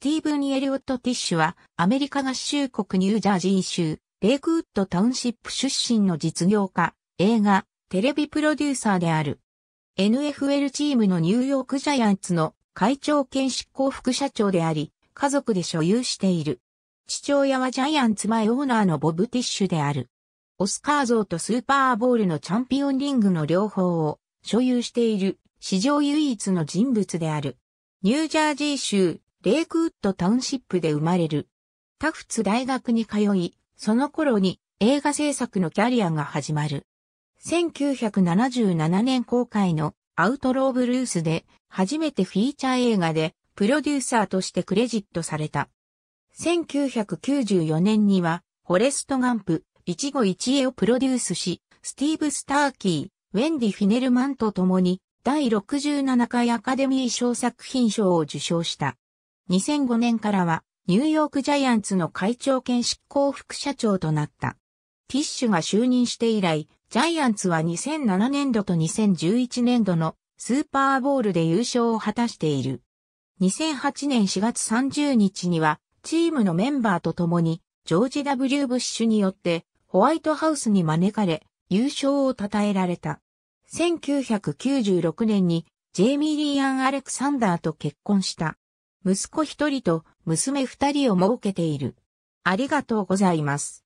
スティーブン・エリオット・ティッシュは、アメリカ合衆国ニュージャージー州、レイクウッドタウンシップ出身の実業家、映画、テレビプロデューサーである。NFL チームのニューヨークジャイアンツの会長兼執行副社長であり、家族で所有している。父親はジャイアンツ前オーナーのボブ・ティッシュである。オスカー像とスーパーボールのチャンピオンリングの両方を所有している史上唯一の人物である。ニュージャージー州レイクウッドタウンシップで生まれる。タフツ大学に通い、その頃に映画制作のキャリアが始まる。1977年公開のアウトローブルースで初めてフィーチャー映画でプロデューサーとしてクレジットされた。1994年にはフォレストガンプ一期一会をプロデュースし、スティーブ・スターキー、ウェンディ・フィネルマンと共に第67回アカデミー賞作品賞を受賞した。2005年からはニューヨークジャイアンツの会長兼執行副社長となった。ティッシュが就任して以来、ジャイアンツは2007年度と2011年度のスーパーボールで優勝を果たしている。2008年4月30日には、チームのメンバーと共に、ジョージ・ W・ ブッシュによって、ホワイトハウスに招かれ、優勝を称えられた。1996年に、ジェイミー・リーアン・アレクサンダーと結婚した。息子一人と娘二人を設けている。ありがとうございます。